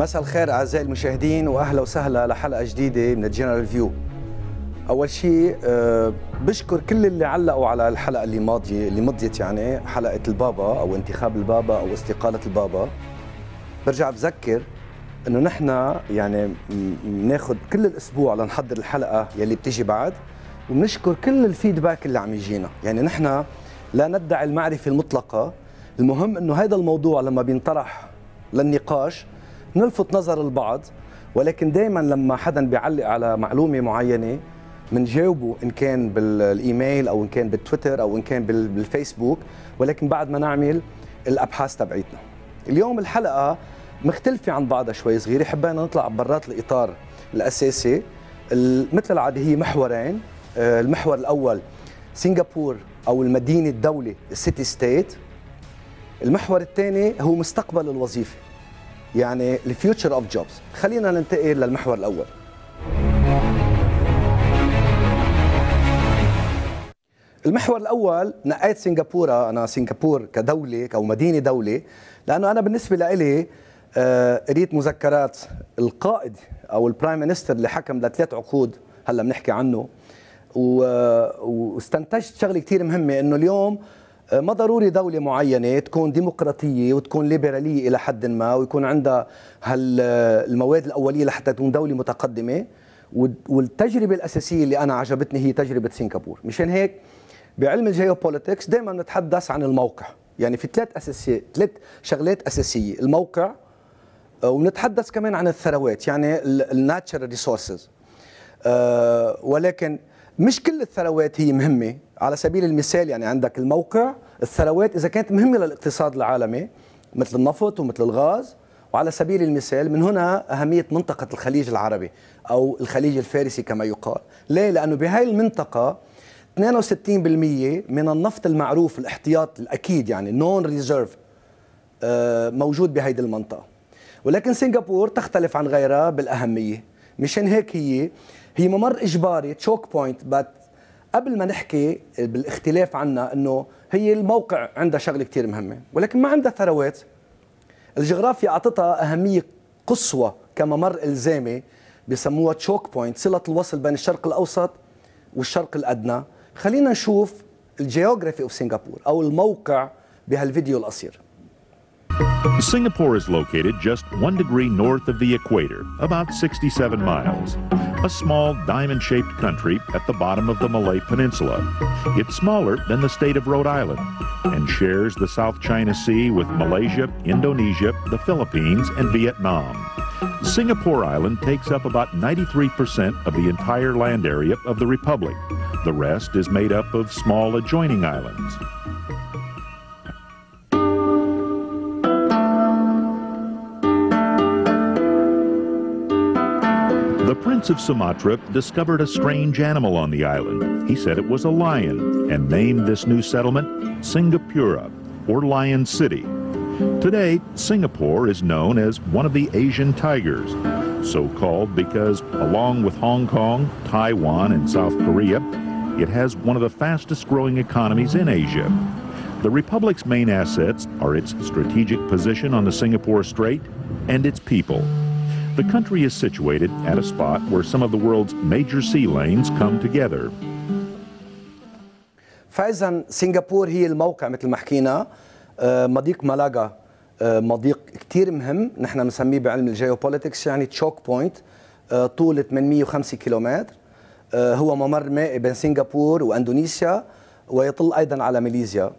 مساء الخير اعزائي المشاهدين واهلا وسهلا لحلقه جديده من الجنرال فيو اول شيء آه، بشكر كل اللي علقوا على الحلقه اللي ماضيه اللي مضيت يعني حلقه البابا او انتخاب البابا او استقاله البابا برجع بذكر انه نحن يعني بناخذ كل الاسبوع لنحضر الحلقه يلي بتيجي بعد وبنشكر كل الفيدباك اللي عم يجينا يعني نحن لا ندعي المعرفه المطلقه المهم انه هذا الموضوع لما بينطرح للنقاش نلفت نظر البعض ولكن دائما لما حدا بيعلق على معلومه معينه بنجاوبه ان كان بالايميل او ان كان بالتويتر او ان كان بالفيسبوك ولكن بعد ما نعمل الابحاث تبعيتنا اليوم الحلقه مختلفه عن بعضها شوي صغيره حبينا نطلع برات الاطار الاساسي مثل العاده هي محورين آه، المحور الاول سنغافور او المدينه الدوله السيتي ستيت المحور الثاني هو مستقبل الوظيفه يعني الفيوتشر اوف جوبز خلينا ننتقل للمحور الاول المحور الاول نقيت سنغافوره انا سنغافور كدوله او مدينه دوله لانه انا بالنسبه لإلي قريت آه، مذكرات القائد او البرايم مينستر اللي حكم لثلاث عقود هلا بنحكي عنه آه، واستنتجت شغله كثير مهمه انه اليوم ما ضروري دولة معينة تكون ديمقراطية وتكون ليبرالية إلى حد ما ويكون عندها هالمواد الأولية لحتى تكون دولة متقدمة والتجربة الأساسية اللي أنا عجبتني هي تجربة سنغافورة مشان هيك بعلم الجيوبوليتكس دائما نتحدث عن الموقع يعني في ثلاث أساسية ثلاث شغلات أساسية الموقع آه، ونتحدث كمان عن الثروات يعني الناتشر ريسورسز آه، ولكن مش كل الثروات هي مهمه على سبيل المثال يعني عندك الموقع الثروات اذا كانت مهمه للاقتصاد العالمي مثل النفط ومثل الغاز وعلى سبيل المثال من هنا أهمية منطقة الخليج العربي أو الخليج الفارسي كما يقال ليه؟ لأنه بهاي المنطقة 62% من النفط المعروف الاحتياط الأكيد يعني نون ريزيرف آه، موجود بهيدي المنطقة ولكن سنغافورة تختلف عن غيرها بالأهمية مشان هيك هي هي ممر اجباري تشوك بوينت بس قبل ما نحكي بالاختلاف عنا انه هي الموقع عندها شغله كثير مهمه ولكن ما عندها ثروات الجغرافيا اعطتها اهميه قصوى كممر الزامي بسموها تشوك بوينت صله الوصل بين الشرق الاوسط والشرق الادنى خلينا نشوف الجيوغرافي اوف سنغافور او الموقع بهالفيديو القصير Singapore is located just one degree north of the equator, about 67 miles. A small diamond shaped country at the bottom of the Malay Peninsula. It's smaller than the state of Rhode Island and shares the South China Sea with Malaysia, Indonesia, the Philippines, and Vietnam. Singapore Island takes up about 93% of the entire land area of the Republic. The rest is made up of small adjoining islands. The Prince of Sumatra discovered a strange animal on the island. He said it was a lion and named this new settlement Singapura, or Lion City. Today, Singapore is known as one of the Asian tigers, so called because along with Hong Kong, Taiwan, and South Korea, it has one of the fastest growing economies in Asia. The Republic's main assets are its strategic position on the Singapore Strait and its people. The country is situated at a spot where some of the world's major sea lanes come together. فاذا سنغافورة هي الموقع مثل ما حكينا آه، مضيق مالاغا آه، مضيق كثير مهم نحن بنسميه بعلم الجيوبوليتكس يعني تشوك بوينت آه، طول 805 كيلومتر هو ممر مائي بين سنغافورة واندونيسيا ويطل ايضا على ماليزيا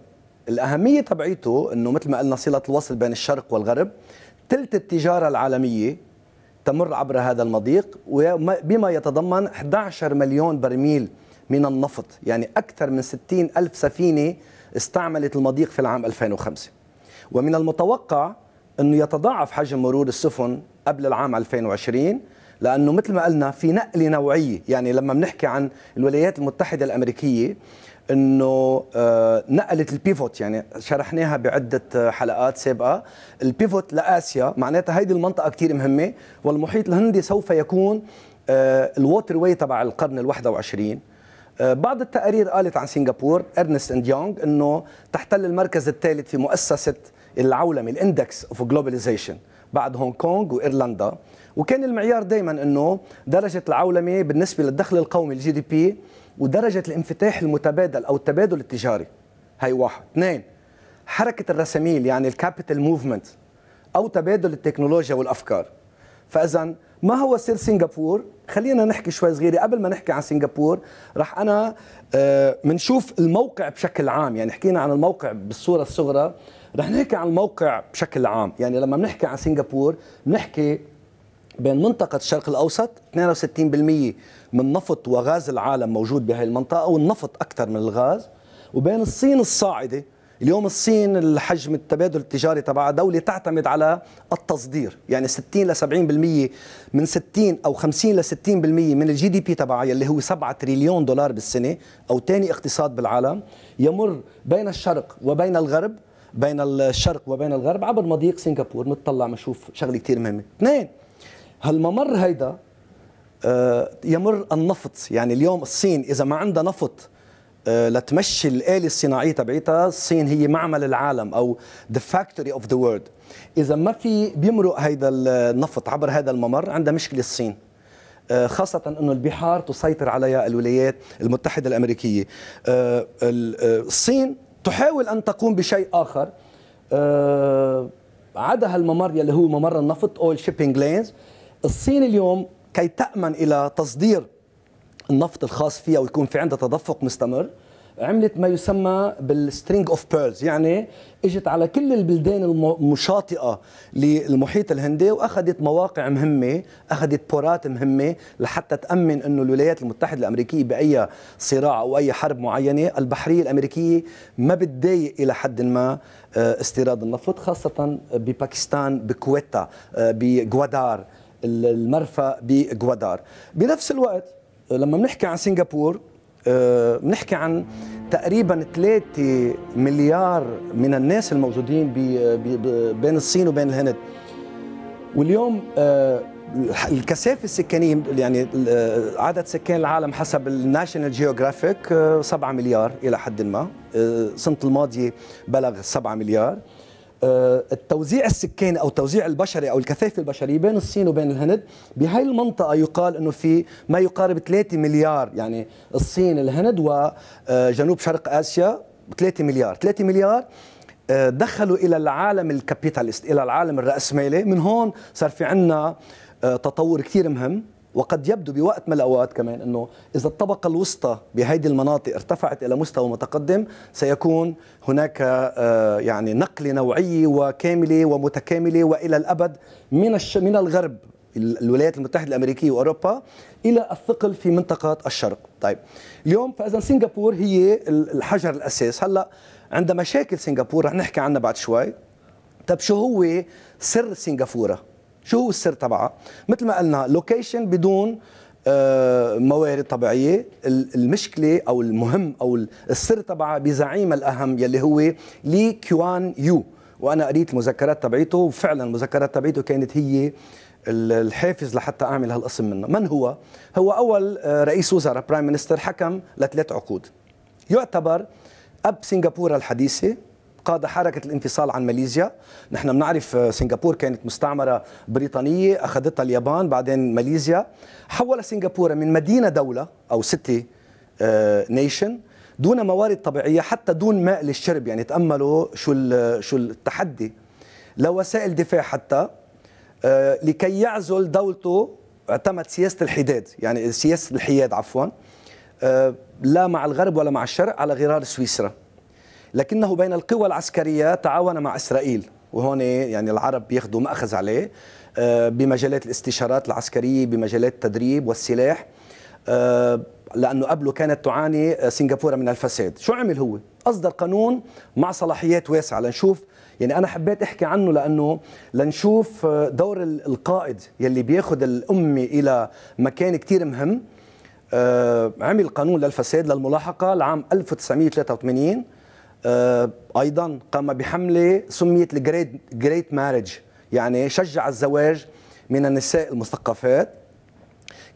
الاهميه تبعيته انه مثل ما قلنا صله الوصل بين الشرق والغرب ثلث التجاره العالميه تمر عبر هذا المضيق بما يتضمن 11 مليون برميل من النفط يعني أكثر من 60 ألف سفينة استعملت المضيق في العام 2005 ومن المتوقع أنه يتضاعف حجم مرور السفن قبل العام 2020 لانه مثل ما قلنا في نقله نوعيه يعني لما بنحكي عن الولايات المتحده الامريكيه انه آه، نقلت البيفوت يعني شرحناها بعده آه، حلقات سابقه البيفوت لاسيا معناتها هيدي المنطقه كثير مهمه والمحيط الهندي سوف يكون آه، الووتر واي تبع القرن ال21 بعض التقارير قالت عن سنغافور ارنست اند يونغ انه تحتل المركز الثالث في مؤسسه العولمه الاندكس اوف جلوباليزيشن بعد هونغ كونغ وايرلندا وكان المعيار دائما انه درجه العولمه بالنسبه للدخل القومي الجي دي بي ودرجه الانفتاح المتبادل او التبادل التجاري هي واحد اثنين حركه الرساميل يعني الكابيتال موفمنت او تبادل التكنولوجيا والافكار فاذا ما هو سر سنغافور خلينا نحكي شوي صغيره قبل ما نحكي عن سنغافور راح انا بنشوف آه، الموقع بشكل عام يعني حكينا عن الموقع بالصوره الصغرى رح نحكي عن الموقع بشكل عام يعني لما بنحكي عن سنغافور بنحكي بين منطقة الشرق الأوسط 62% من نفط وغاز العالم موجود بهي المنطقة والنفط أكثر من الغاز وبين الصين الصاعدة اليوم الصين الحجم التبادل التجاري تبع دولة تعتمد على التصدير يعني 60 ل 70% من 60 أو 50 ل 60% من الجي دي بي تبعها اللي هو 7 تريليون دولار بالسنة أو ثاني اقتصاد بالعالم يمر بين الشرق وبين الغرب بين الشرق وبين الغرب عبر مضيق سنغافور نطلع نشوف شغله كثير مهمه اثنين هالممر هيدا آه، يمر النفط يعني اليوم الصين إذا ما عندها نفط آه، لتمشي الآلة الصناعية تبعيتها الصين هي معمل العالم أو the factory of the world إذا ما في بيمرق هيدا النفط عبر هذا الممر عندها مشكلة الصين آه، خاصة أنه البحار تسيطر عليها الولايات المتحدة الأمريكية الصين تحاول أن تقوم بشيء آخر عدا هالممر يلي هو ممر النفط أول شيبينج لينز الصين اليوم كي تأمن إلى تصدير النفط الخاص فيها ويكون في عندها تدفق مستمر عملت ما يسمى بالسترينج اوف بيرلز يعني اجت على كل البلدان المشاطئه للمحيط الهندي واخذت مواقع مهمه اخذت بورات مهمه لحتى تامن انه الولايات المتحده الامريكيه باي صراع او اي حرب معينه البحريه الامريكيه ما بتضايق الى حد ما آه، استيراد النفط خاصه بباكستان بكويتا آه، بجوادار المرفأ بجوادار بنفس الوقت لما بنحكي عن سنغافور آه، بنحكي عن تقريبا 3 مليار من الناس الموجودين بين الصين وبين الهند واليوم آه، الكثافه السكانيه يعني آه، عدد سكان العالم حسب الناشونال جيوغرافيك 7 مليار الى حد ما السنه الماضيه بلغ 7 مليار آه، التوزيع السكاني او التوزيع البشري او الكثافه البشريه بين الصين وبين الهند بهي المنطقه يقال انه في ما يقارب 3 مليار يعني الصين الهند وجنوب آه، شرق اسيا 3 مليار 3 مليار آه، دخلوا الى العالم الكابيتاليست الى العالم الراسمالي من هون صار في عندنا تطور كثير مهم وقد يبدو بوقت من الاوقات كمان انه اذا الطبقه الوسطى بهذه المناطق ارتفعت الى مستوى متقدم سيكون هناك آه، يعني نقله نوعيه وكامله ومتكامله والى الابد من من الغرب الولايات المتحده الامريكيه واوروبا الى الثقل في منطقه الشرق طيب اليوم فاذا سنغافور هي الحجر الاساس هلا عندها مشاكل سنغافوره رح نحكي عنها بعد شوي طب شو هو سر سنغافوره شو هو السر تبعها مثل ما قلنا لوكيشن بدون آه، موارد طبيعية المشكلة أو المهم أو السر تبعها بزعيم الأهم يلي هو لي كيوان يو وأنا قريت المذكرات تبعيته وفعلا المذكرات تبعيته كانت هي الحافز لحتى أعمل هالقسم منه من هو؟ هو أول آه، رئيس وزراء برايم مينستر حكم لثلاث عقود يعتبر أب سنغافورة الحديثة قاد حركة الانفصال عن ماليزيا نحن بنعرف آه، سنغافورة كانت مستعمرة بريطانية أخذتها اليابان بعدين ماليزيا حول سنغافورة من مدينة دولة أو سيتي نيشن آه، دون موارد طبيعية حتى دون ماء للشرب يعني تأملوا شو آه، شو التحدي لوسائل دفاع حتى لكي يعزل دولته اعتمد سياسة الحداد يعني سياسة الحياد عفوا لا مع الغرب ولا مع الشرق على غرار سويسرا لكنه بين القوى العسكرية تعاون مع إسرائيل وهون يعني العرب بياخذوا مأخذ عليه آه، بمجالات الاستشارات العسكرية بمجالات التدريب والسلاح آه، لأنه قبله كانت تعاني آه، سنغافورة من الفساد شو عمل هو؟ أصدر قانون مع صلاحيات واسعة لنشوف يعني أنا حبيت أحكي عنه لأنه لنشوف دور القائد يلي بياخذ الأمة إلى مكان كتير مهم عمل قانون للفساد للملاحقة لعام 1983 آه، ايضا قام بحمله سميت الجريت جريت مارج يعني شجع الزواج من النساء المثقفات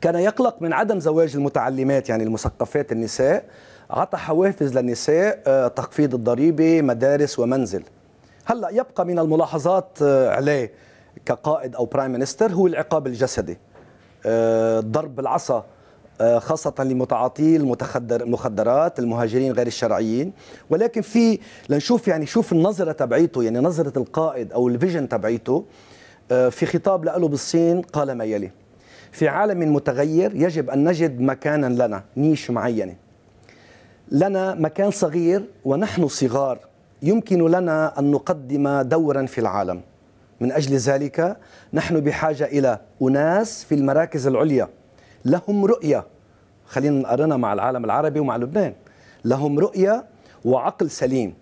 كان يقلق من عدم زواج المتعلمات يعني المثقفات النساء عطى حوافز للنساء آه، تخفيض الضريبه مدارس ومنزل هلا يبقى من الملاحظات آه، عليه كقائد او برايم مينستر هو العقاب الجسدي ضرب العصا آه، خاصة لمتعاطي المتخدر المخدرات المهاجرين غير الشرعيين ولكن في لنشوف يعني شوف النظرة تبعيته يعني نظرة القائد أو الفيجن تبعيته آه، في خطاب له بالصين قال ما يلي في عالم متغير يجب أن نجد مكانا لنا نيش معينة لنا مكان صغير ونحن صغار يمكن لنا أن نقدم دورا في العالم من أجل ذلك نحن بحاجة إلى أناس في المراكز العليا لهم رؤية خلينا نقارنها مع العالم العربي ومع لبنان لهم رؤية وعقل سليم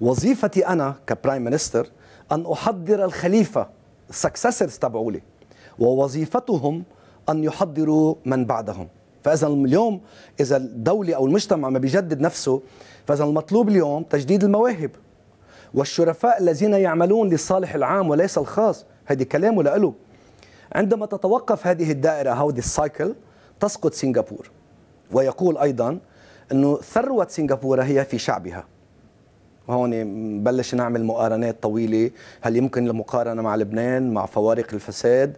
وظيفتي أنا كبرايم مينستر أن أحضر الخليفة سكسسرز تبعولي ووظيفتهم أن يحضروا من بعدهم فإذا اليوم إذا الدولة أو المجتمع ما بيجدد نفسه فإذا المطلوب اليوم تجديد المواهب والشرفاء الذين يعملون للصالح العام وليس الخاص هذه كلامه لإله عندما تتوقف هذه الدائرة هودي السايكل تسقط سنغافورة ويقول أيضا أنه ثروة سنغافورة هي في شعبها هون بلش نعمل مقارنات طويلة هل يمكن المقارنة مع لبنان مع فوارق الفساد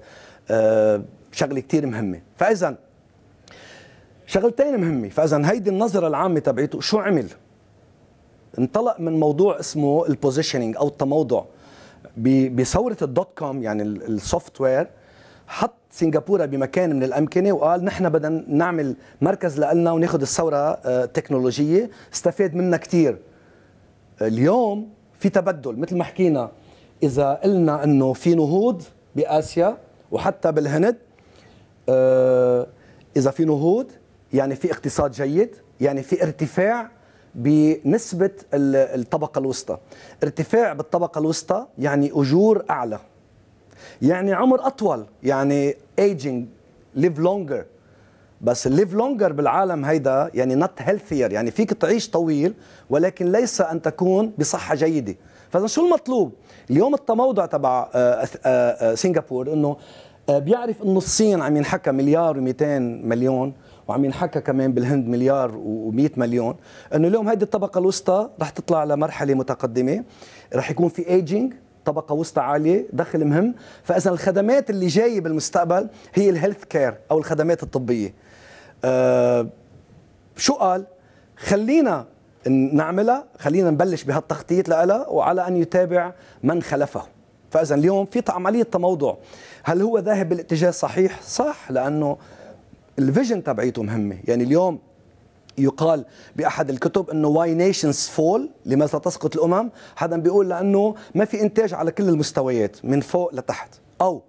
أه شغلة كتير مهمة فإذا شغلتين مهمة فإذا هيدي النظرة العامة تبعيته شو عمل انطلق من موضوع اسمه البوزيشنينج أو التموضع بثورة الدوت كوم يعني السوفت وير حط سنغافوره بمكان من الامكنه وقال نحن بدنا نعمل مركز لنا وناخذ الثوره آه، التكنولوجيه استفاد منها كثير اليوم في تبدل مثل ما حكينا اذا قلنا انه في نهوض باسيا وحتى بالهند آه، اذا في نهوض يعني في اقتصاد جيد يعني في ارتفاع بنسبه الطبقه الوسطى ارتفاع بالطبقه الوسطى يعني اجور اعلى يعني عمر اطول يعني ايجينج ليف لونجر بس الليف لونجر بالعالم هيدا يعني نوت هيلثير يعني فيك تعيش طويل ولكن ليس ان تكون بصحه جيده فاذا شو المطلوب اليوم التموضع تبع آه، آه، آه، سنغافور انه بيعرف انه الصين عم ينحكى مليار و200 مليون وعم ينحكى كمان بالهند مليار و100 مليون انه اليوم هيدي الطبقه الوسطى رح تطلع لمرحله متقدمه رح يكون في ايجينج طبقه وسطى عاليه دخل مهم فاذا الخدمات اللي جايه بالمستقبل هي الهيلث كير او الخدمات الطبيه أه شو قال خلينا نعملها خلينا نبلش بهالتخطيط لها وعلى ان يتابع من خلفه فاذا اليوم في عمليه تموضع هل هو ذاهب بالاتجاه الصحيح صح لانه الفيجن تبعيته مهمه يعني اليوم يقال باحد الكتب انه واي نيشنز فول لماذا تسقط الامم حدا بيقول لانه ما في انتاج على كل المستويات من فوق لتحت او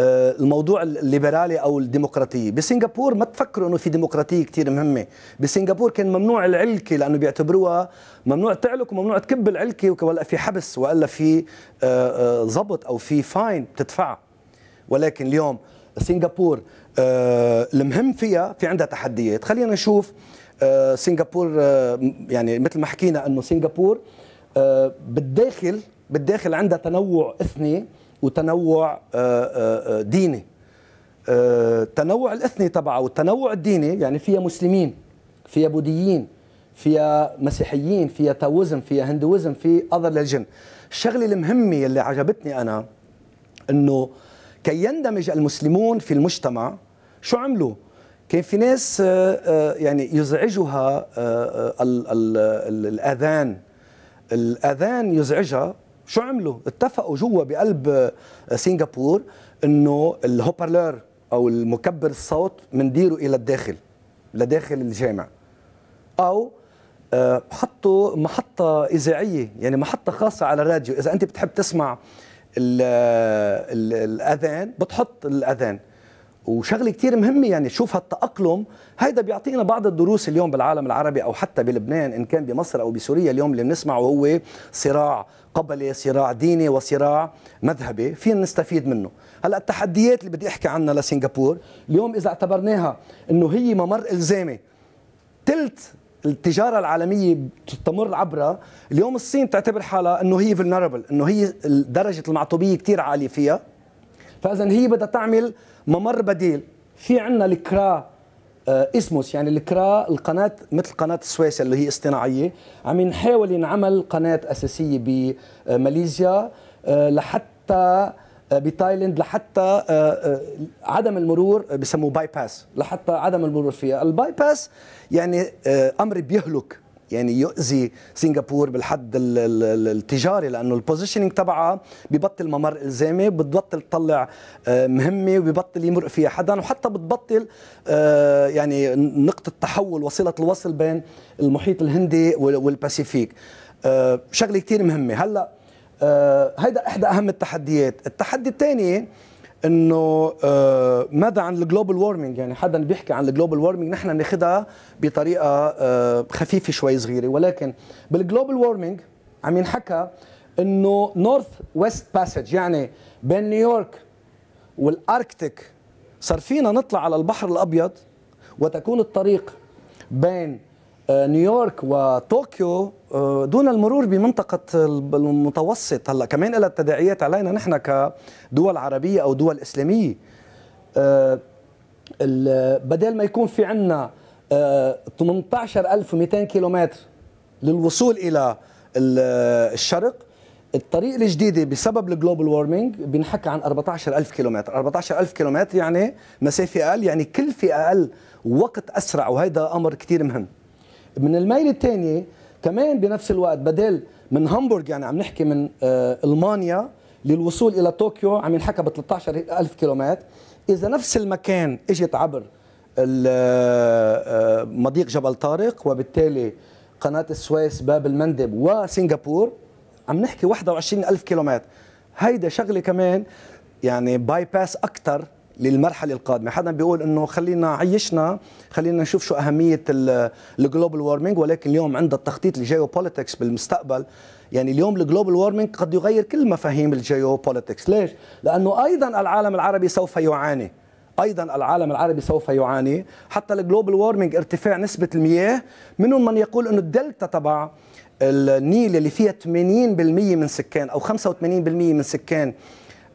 آه، الموضوع الليبرالي او الديمقراطيه بسنغافور ما تفكروا انه في ديمقراطيه كثير مهمه بسنغافور كان ممنوع العلكه لانه بيعتبروها ممنوع تعلك وممنوع تكب العلكه ولا في حبس والا في آه، آه، ضبط او في فاين بتدفعها ولكن اليوم سنغافور آه، المهم فيها في عندها تحديات خلينا نشوف آه، سنغافور آه، يعني مثل ما حكينا انه سنغافور بالداخل بالداخل عندها تنوع اثني وتنوع ديني التنوع الاثني تبعها والتنوع الديني يعني فيها مسلمين فيها بوذيين فيها مسيحيين فيها تاوزم فيها هندوزم في اذر للجن الشغله المهمه اللي عجبتني انا انه كي يندمج المسلمون في المجتمع شو عملوا؟ كان في ناس آه، آه، يعني يزعجها آه، الاذان الاذان يزعجها شو عملوا؟ اتفقوا جوا بقلب سنغافور انه الهوبرلر او المكبر الصوت منديره الى الداخل لداخل الجامع او حطوا محطة إذاعية يعني محطة خاصة على الراديو إذا أنت بتحب تسمع الأذان بتحط الأذان وشغله كثير مهمه يعني تشوف هالتاقلم هيدا بيعطينا بعض الدروس اليوم بالعالم العربي او حتى بلبنان ان كان بمصر او بسوريا اليوم اللي بنسمعه هو صراع قبلي صراع ديني وصراع مذهبي فينا نستفيد منه هلا التحديات اللي بدي احكي عنها لسنغافور اليوم اذا اعتبرناها انه هي ممر الزامي ثلث التجارة العالمية تمر عبرها اليوم الصين تعتبر حالها أنه هي فلنربل أنه هي درجة المعطوبية كتير عالية فيها فإذا هي بدها تعمل ممر بديل في عندنا الكرا آه، اسموس يعني الكرا القناه مثل قناه السويس اللي هي اصطناعيه عم نحاول ينعمل قناه اساسيه بماليزيا آه، لحتى آه، بتايلند لحتى عدم المرور بسموه باي باس لحتى عدم المرور فيها الباي باس يعني امر بيهلك يعني يؤذي سنغافور بالحد التجاري لانه البوزيشننج تبعها ببطل ممر الزامي بتبطل تطلع آه، مهمه وببطل يمرق فيها حدا وحتى بتبطل آه، يعني نقطه تحول وصله الوصل بين المحيط الهندي والباسيفيك آه، شغله كثير مهمه هلا هيدا احدى اهم التحديات التحدي الثاني انه آه، ماذا عن الجلوبال وورمينج يعني حدا بيحكي عن الجلوبال وورمينج نحن بناخذها بطريقه آه، خفيفه شوي صغيره ولكن بالجلوبال وورمينج عم ينحكى انه نورث ويست باسج يعني بين نيويورك والاركتيك صار فينا نطلع على البحر الابيض وتكون الطريق بين آه، نيويورك وطوكيو آه، دون المرور بمنطقة المتوسط هلا كمان لها تداعيات علينا نحن كدول عربية أو دول إسلامية آه، بدل ما يكون في عندنا 18200 كيلومتر للوصول إلى الشرق الطريق الجديده بسبب الجلوبال وورمينج بنحكى عن 14000 كيلومتر 14000 كيلومتر يعني مسافه اقل يعني كلفه اقل وقت اسرع وهذا امر كثير مهم من الميل الثانيه كمان بنفس الوقت بدل من هامبورغ يعني عم نحكي من آه، المانيا للوصول الى طوكيو عم ينحكى ب 13000 كيلومتر اذا نفس المكان اجت عبر آه، آه، مضيق جبل طارق وبالتالي قناة السويس باب المندب وسنغافور عم نحكي 21000 كيلومتر هيدا شغلة كمان يعني باي باس اكثر للمرحله القادمه حدا بيقول انه خلينا عيشنا خلينا نشوف شو اهميه الجلوبال وورمينج ولكن اليوم عند التخطيط الجيوبوليتكس بالمستقبل يعني اليوم الجلوبال وورمينج قد يغير كل مفاهيم الجيوبوليتكس ليش لانه ايضا العالم العربي سوف يعاني ايضا العالم العربي سوف يعاني حتى الجلوبال وورمينج ارتفاع نسبه المياه منهم من يقول انه الدلتا تبع النيل اللي فيها 80% من سكان او 85% من سكان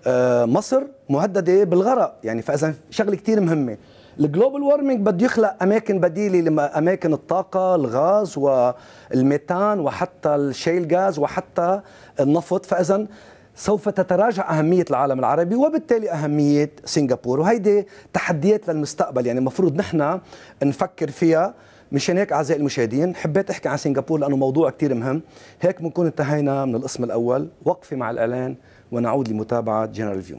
آه، مصر مهدده إيه؟ بالغرق يعني فاذا شغله كثير مهمه الجلوبال وارمينج بده يخلق اماكن بديله لاماكن الطاقه الغاز والميثان وحتى الشيل غاز وحتى النفط فاذا سوف تتراجع أهمية العالم العربي وبالتالي أهمية سنغافورة وهيدي تحديات للمستقبل يعني المفروض نحن نفكر فيها مشان هيك أعزائي المشاهدين حبيت أحكي عن سنغافورة لأنه موضوع كتير مهم هيك بنكون انتهينا من القسم الأول وقفي مع الإعلان ونعود لمتابعة جنرال فيو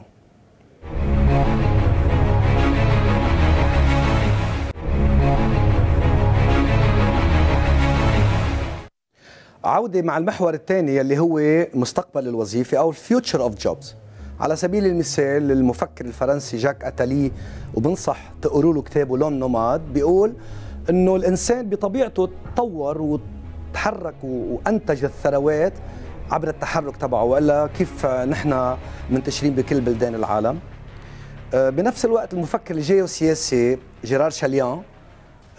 عودة مع المحور الثاني اللي هو مستقبل الوظيفة أو الفيوتشر أوف جوبز على سبيل المثال المفكر الفرنسي جاك أتالي وبنصح تقروا له كتابه لون نوماد بيقول انه الانسان بطبيعته تطور وتحرك وانتج الثروات عبر التحرك تبعه والا كيف نحن منتشرين بكل بلدان العالم أه، بنفس الوقت المفكر الجيوسياسي جيرار شاليان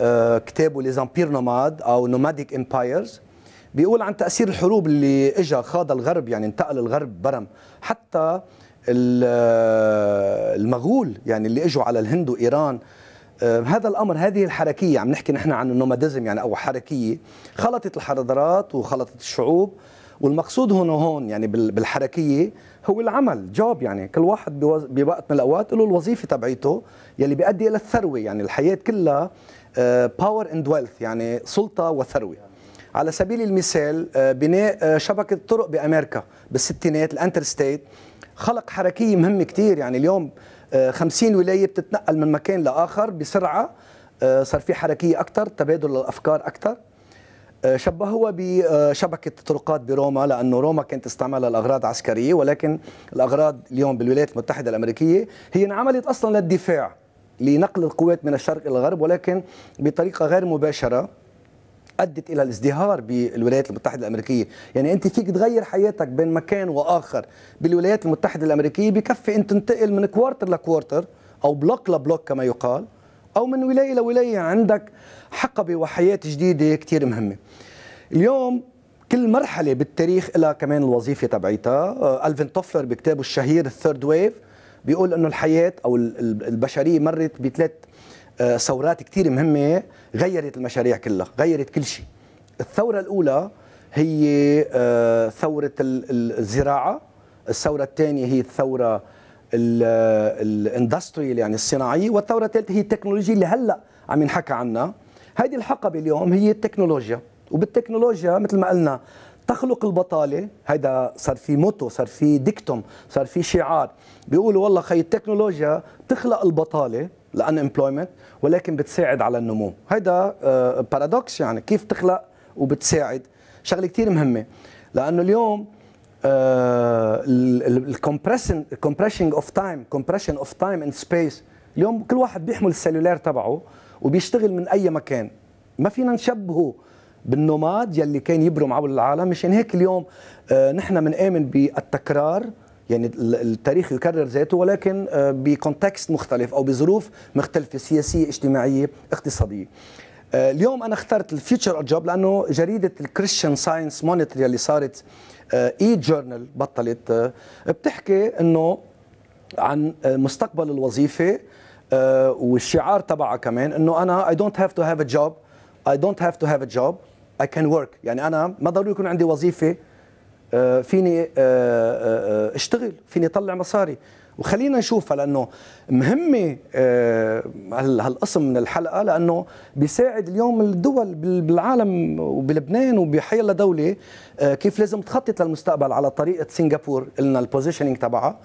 أه، كتابه ليزامبير نوماد او نوماديك امبايرز بيقول عن تاثير الحروب اللي اجى خاض الغرب يعني انتقل الغرب برم حتى أه، المغول يعني اللي اجوا على الهند وايران هذا الامر هذه الحركيه عم نحكي نحن عن النوماديزم يعني او حركيه خلطت الحضارات وخلطت الشعوب والمقصود هنا هون يعني بالحركيه هو العمل جوب يعني كل واحد بوقت من الاوقات له الوظيفه تبعيته يلي بيؤدي الى الثروه يعني الحياه كلها باور اند ويلث يعني سلطه وثروه على سبيل المثال آه، بناء آه، شبكه طرق بامريكا بالستينات الانتر ستيت خلق حركيه مهمه كثير يعني اليوم 50 آه، ولايه بتتنقل من مكان لاخر بسرعه صار في حركيه اكثر تبادل الافكار اكثر شبهوها بشبكة آه، طرقات بروما لأنه روما كانت تستعملها لأغراض عسكرية ولكن الأغراض اليوم بالولايات المتحدة الأمريكية هي انعملت أصلا للدفاع لنقل القوات من الشرق إلى الغرب ولكن بطريقة غير مباشرة ادت الى الازدهار بالولايات المتحده الامريكيه، يعني انت فيك تغير حياتك بين مكان واخر بالولايات المتحده الامريكيه بكفي ان تنتقل من كوارتر لكوارتر او بلوك لبلوك كما يقال او من ولايه لولايه عندك حقبه وحياه جديده كثير مهمه اليوم كل مرحلة بالتاريخ لها كمان الوظيفة تبعيتها آه، ألفين توفلر بكتابه الشهير الثيرد ويف بيقول أنه الحياة أو البشرية مرت بثلاث آه، ثورات كثير مهمة غيرت المشاريع كلها غيرت كل شيء الثورة الأولى هي آه، ثورة الزراعة الثورة الثانية هي الثورة الاندستريال يعني الصناعيه والثوره الثالثه هي التكنولوجيا اللي هلا عم ينحكى عنها هيدي الحقبه اليوم هي التكنولوجيا وبالتكنولوجيا مثل ما قلنا تخلق البطاله هيدا صار في موتو صار في ديكتوم صار في شعار بيقولوا والله خي التكنولوجيا تخلق البطاله لان امبلويمنت ولكن بتساعد على النمو هيدا بارادوكس آه، يعني كيف تخلق وبتساعد شغله كثير مهمه لانه اليوم الكومبريشن كومبريشن اوف تايم كومبريشن اوف تايم اند سبيس اليوم كل واحد بيحمل السلولار تبعه وبيشتغل من اي مكان ما فينا نشبهه بالنوماد يلي كان يبرم عبر العالم مشان هيك اليوم آه نحن بنآمن بالتكرار يعني التاريخ يكرر ذاته ولكن آه بكونتكست مختلف او بظروف مختلفه سياسيه اجتماعيه اقتصاديه آه اليوم انا اخترت الفيوتشر جوب لانه جريده الكريستيان ساينس مونيتور اللي صارت اي آه، جورنال بطلت آه، بتحكي انه عن آه، مستقبل الوظيفه والشعار تبعها كمان انه انا اي دونت هاف تو هاف ا جوب اي دونت هاف تو هاف ا جوب اي كان ورك يعني انا ما ضروري يكون عندي وظيفه فيني اشتغل فيني اطلع مصاري وخلينا نشوفها لانه مهمه آه، هالقسم من الحلقه لانه بيساعد اليوم الدول بالعالم وبلبنان وبحي الله دوله آه، كيف لازم تخطط للمستقبل على طريقه سنغافور قلنا البوزيشننج تبعها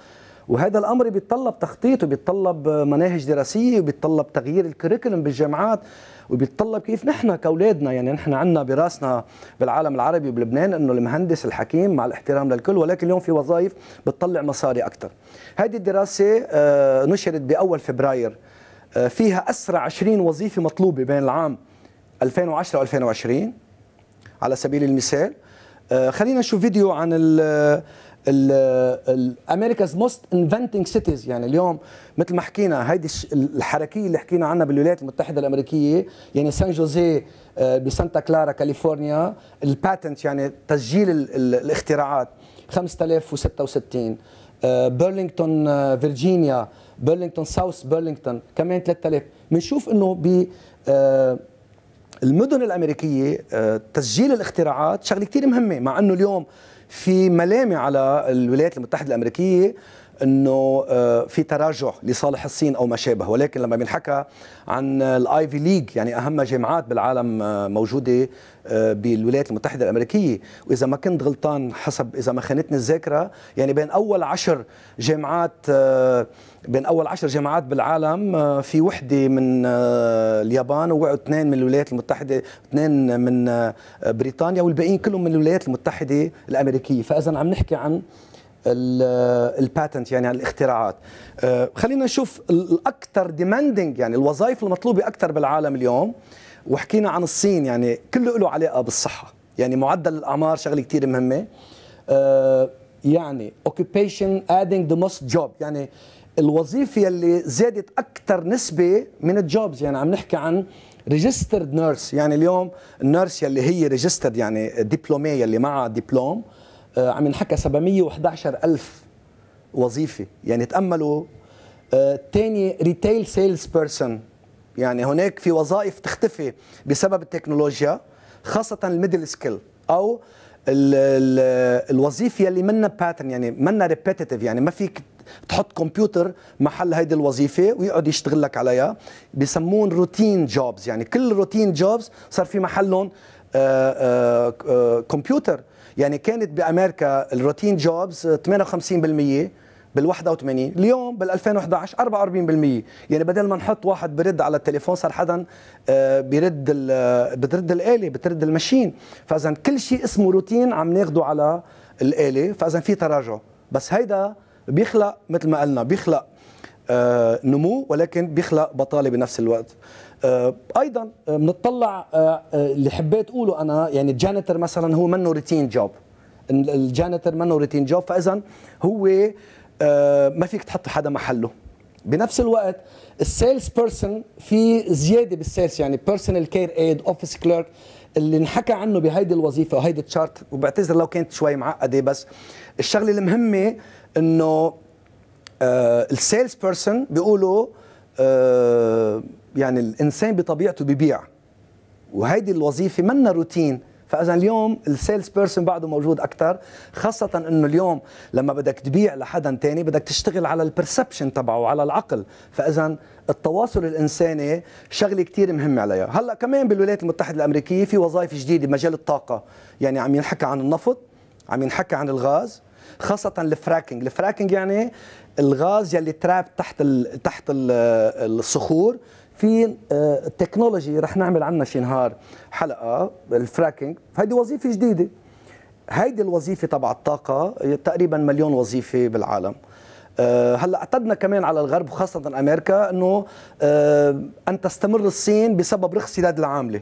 وهذا الامر بيتطلب تخطيط وبيتطلب مناهج دراسيه وبيتطلب تغيير الكريكولم بالجامعات وبيتطلب كيف نحن كاولادنا يعني نحن عندنا براسنا بالعالم العربي وبلبنان انه المهندس الحكيم مع الاحترام للكل ولكن اليوم في وظائف بتطلع مصاري اكثر. هذه الدراسه آه، نشرت باول فبراير آه، فيها اسرع 20 وظيفه مطلوبه بين العام 2010 و2020 على سبيل المثال آه، خلينا نشوف فيديو عن امريكاز موست انفنتنج سيتيز يعني اليوم مثل ما حكينا هيدي الحركيه اللي حكينا عنها بالولايات المتحده الامريكيه يعني سان جوزي آه، بسانتا كلارا كاليفورنيا الباتنت يعني تسجيل الاختراعات 5066 برلينغتون فيرجينيا برلينغتون ساوث برلينغتون كمان 3000 بنشوف انه ب آه، المدن الامريكيه آه، تسجيل الاختراعات شغله كثير مهمه مع انه اليوم في ملامه على الولايات المتحده الامريكيه انه آه، في تراجع لصالح الصين او ما شابه ولكن لما بينحكى عن الاي في ليج يعني اهم جامعات بالعالم آه، موجوده آه، بالولايات المتحده الامريكيه واذا ما كنت غلطان حسب اذا ما خانتني الذاكره يعني بين اول عشر جامعات بين اول عشر جامعات بالعالم في وحده من اليابان ووقعوا اثنين من الولايات المتحده اثنين من بريطانيا والباقيين كلهم من الولايات المتحده الامريكيه فاذا عم نحكي عن الباتنت يعني الاختراعات آه، خلينا نشوف الاكثر ديماندنج يعني الوظائف المطلوبه اكثر بالعالم اليوم وحكينا عن الصين يعني كله له علاقه بالصحه يعني معدل الاعمار شغله كثير مهمه آه، يعني occupation adding the most job يعني الوظيفه اللي زادت اكثر نسبه من الجوبز يعني عم نحكي عن ريجسترد نيرس يعني اليوم النيرس يلي هي ريجسترد يعني دبلوميه يلي معها دبلوم آه، عم ينحكى 711 ألف وظيفة يعني تأملوا آه، تاني ريتيل سيلز بيرسون يعني هناك في وظائف تختفي بسبب التكنولوجيا خاصة الميدل سكيل أو الـ الـ الوظيفة يلي منا باترن يعني منا ريبيتيتيف يعني ما فيك تحط كمبيوتر محل هيدي الوظيفة ويقعد يشتغل لك عليها بسمون روتين جوبز يعني كل روتين جوبز صار في محلهم كمبيوتر آه، يعني كانت بامريكا الروتين جوبز 58% بال 81 اليوم بال 2011 44% يعني بدل ما نحط واحد برد على التليفون صار حدا آه، بيرد بترد الاله بترد المشين فاذا كل شيء اسمه روتين عم ناخده على الاله فاذا في تراجع بس هيدا بيخلق مثل ما قلنا بيخلق آه، نمو ولكن بيخلق بطاله بنفس الوقت آه، ايضا آه، بنطلع آه، اللي حبيت اقوله انا يعني الجانيتر مثلا هو منه روتين جوب الجانيتر منه روتين جوب فاذا هو ما فيك تحط حدا محله بنفس الوقت السيلز بيرسون في زياده بالسيلز يعني بيرسونال كير ايد اوفيس كليرك اللي انحكى عنه بهيدي الوظيفه وهيدي التشارت وبعتذر لو كانت شوي معقده بس الشغله المهمه انه السيلز بيرسون بيقولوا آه يعني الانسان بطبيعته ببيع وهيدي الوظيفه منا روتين فاذا اليوم السيلز بيرسون بعده موجود اكثر خاصه انه اليوم لما بدك تبيع لحدا تاني بدك تشتغل على البرسبشن تبعه على العقل فاذا التواصل الانساني شغله كثير مهمه عليها هلا كمان بالولايات المتحده الامريكيه في وظائف جديده مجال الطاقه يعني عم ينحكى عن النفط عم ينحكى عن الغاز خاصة الفراكينج، الفراكينج يعني الغاز يلي تراب تحت تحت الصخور في التكنولوجي آه، رح نعمل عنها شي نهار حلقه الفراكينج هيدي وظيفه جديده هيدي الوظيفه تبع الطاقه تقريبا مليون وظيفه بالعالم آه، هلا اعتدنا كمان على الغرب وخاصه امريكا انه آه، ان تستمر الصين بسبب رخص سداد العامله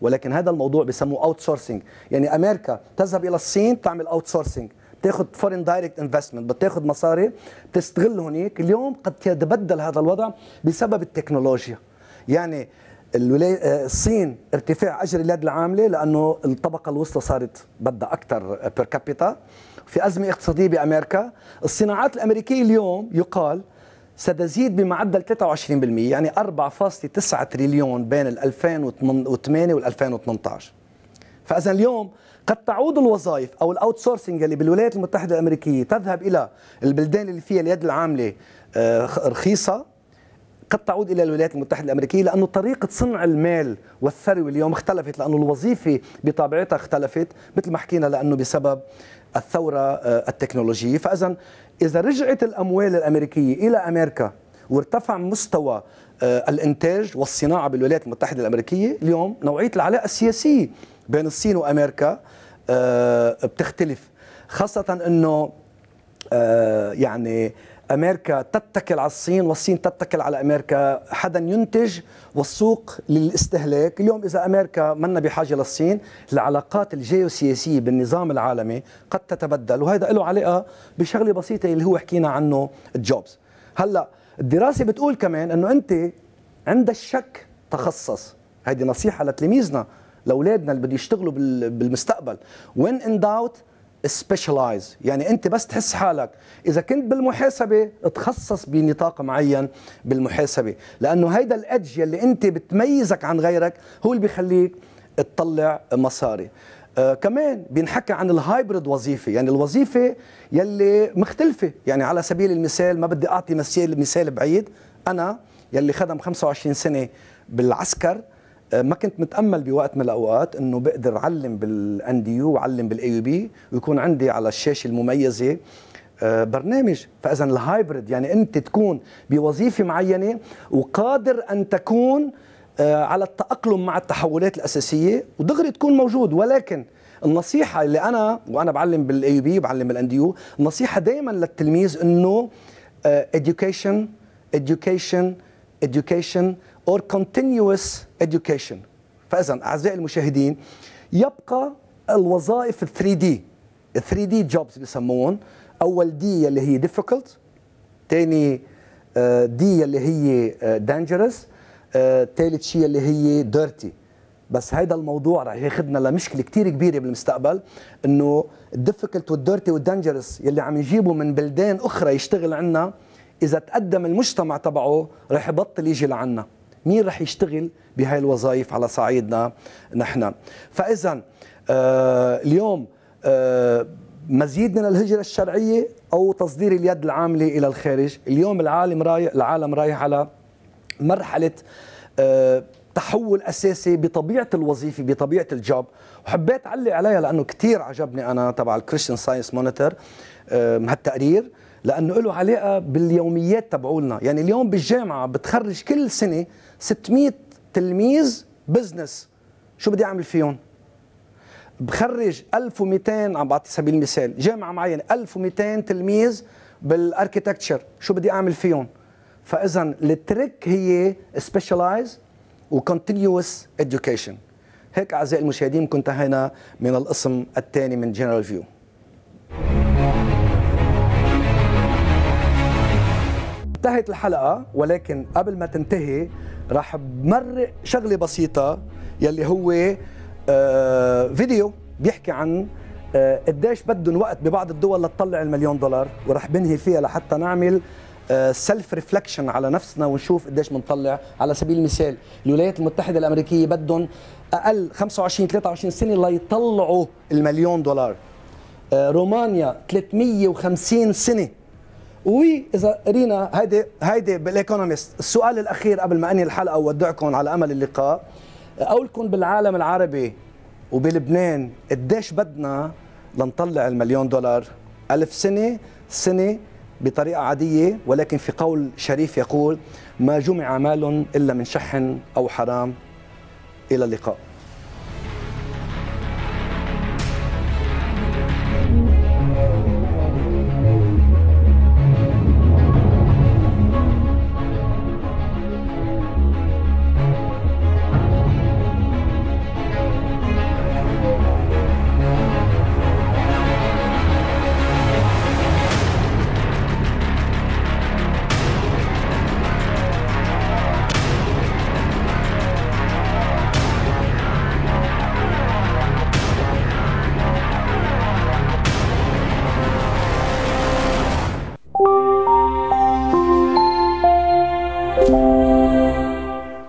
ولكن هذا الموضوع بسموه اوت سورسينج يعني امريكا تذهب الى الصين تعمل اوت سورسينج بتاخذ فورين دايركت انفستمنت بتاخذ مصاري بتستغل هناك اليوم قد يتبدل هذا الوضع بسبب التكنولوجيا يعني الولاية آه، الصين ارتفاع اجر اليد العامله لانه الطبقه الوسطى صارت بدها اكثر بير كابيتا في ازمه اقتصاديه بامريكا الصناعات الامريكيه اليوم يقال ستزيد بمعدل 23% يعني 4.9 تريليون بين 2008 وال 2018 فاذا اليوم قد تعود الوظائف او الاوت سورسنج اللي بالولايات المتحده الامريكيه تذهب الى البلدان اللي فيها اليد العامله آه، رخيصه قد تعود الى الولايات المتحده الامريكيه لانه طريقه صنع المال والثروه اليوم اختلفت لانه الوظيفه بطبيعتها اختلفت مثل ما حكينا لانه بسبب الثوره آه، التكنولوجيه فاذا اذا رجعت الاموال الامريكيه الى امريكا وارتفع مستوى آه، الانتاج والصناعه بالولايات المتحده الامريكيه اليوم نوعيه العلاقه السياسيه بين الصين وامريكا آه، بتختلف خاصه انه يعني امريكا تتكل على الصين والصين تتكل على امريكا حدا ينتج والسوق للاستهلاك اليوم اذا امريكا منا بحاجه للصين العلاقات الجيوسياسيه بالنظام العالمي قد تتبدل وهذا له علاقه بشغله بسيطه اللي هو حكينا عنه الجوبز هلا الدراسه بتقول كمان انه انت عند الشك تخصص هذه نصيحه لتلاميذنا لاولادنا اللي بده يشتغلوا بالمستقبل وين ان داوت سبيشلايز يعني انت بس تحس حالك اذا كنت بالمحاسبه تخصص بنطاق معين بالمحاسبه لانه هيدا الادج يلي انت بتميزك عن غيرك هو اللي بيخليك تطلع مصاري آه كمان بينحكى عن الهايبرد وظيفه يعني الوظيفه يلي مختلفه يعني على سبيل المثال ما بدي اعطي مثال مثال بعيد انا يلي خدم 25 سنه بالعسكر آه، ما كنت متامل بوقت من الاوقات انه بقدر اعلم بالان دي يو وعلم بالاي يو بي ويكون عندي على الشاشه المميزه آه، برنامج فاذا الهايبرد يعني انت تكون بوظيفه معينه وقادر ان تكون آه، على التاقلم مع التحولات الاساسيه ودغري تكون موجود ولكن النصيحه اللي انا وانا بعلم بالاي بي بعلم بالان دي يو النصيحه دائما للتلميذ انه education education education or continuous education فإذا أعزائي المشاهدين يبقى الوظائف 3 دي 3 دي جوبز بسموهم أول دي اللي هي difficult ثاني دي آه، اللي هي آه، dangerous ثالث آه، شيء اللي هي dirty بس هذا الموضوع رح ياخذنا لمشكله كثير كبيره بالمستقبل انه dirty والديرتي والدنجرس يلي عم يجيبوا من بلدان اخرى يشتغل عنا اذا تقدم المجتمع تبعه رح يبطل يجي لعنا مين رح يشتغل بهاي الوظائف على صعيدنا نحن فاذا آه اليوم آه مزيد من الهجرة الشرعية أو تصدير اليد العاملة إلى الخارج اليوم العالم رايح, العالم رايح على مرحلة آه تحول اساسي بطبيعه الوظيفه بطبيعه الجوب وحبيت اعلق عليها لانه كثير عجبني انا تبع الكريستيان ساينس مونيتور هالتقرير لانه له علاقه باليوميات تبعولنا يعني اليوم بالجامعه بتخرج كل سنه 600 تلميذ بزنس شو بدي اعمل فيهم بخرج 1200 عم بعطي سبيل المثال جامعه معينه 1200 تلميذ بالاركيتكتشر شو بدي اعمل فيهم فاذا التريك هي سبيشالايز وكونتينيوس اديوكيشن هيك اعزائي المشاهدين انتهينا من القسم الثاني من جنرال فيو انتهت الحلقه ولكن قبل ما تنتهي راح بمرق شغله بسيطه يلي هو آه، فيديو بيحكي عن آه، قديش بدهم وقت ببعض الدول لتطلع المليون دولار ورح بنهي فيها لحتى نعمل سيلف آه، ريفلكشن على نفسنا ونشوف قديش بنطلع على سبيل المثال الولايات المتحده الامريكيه بدهم اقل 25 23 سنه ليطلعوا المليون دولار رومانيا 350 سنه وي اذا رينا هيدي هيدي بالايكونومست السؤال الاخير قبل ما انهي الحلقه وودعكم على امل اللقاء قولكم بالعالم العربي وبلبنان قديش بدنا لنطلع المليون دولار ألف سنة سنة بطريقة عادية ولكن في قول شريف يقول ما جمع مال إلا من شحن أو حرام إلى اللقاء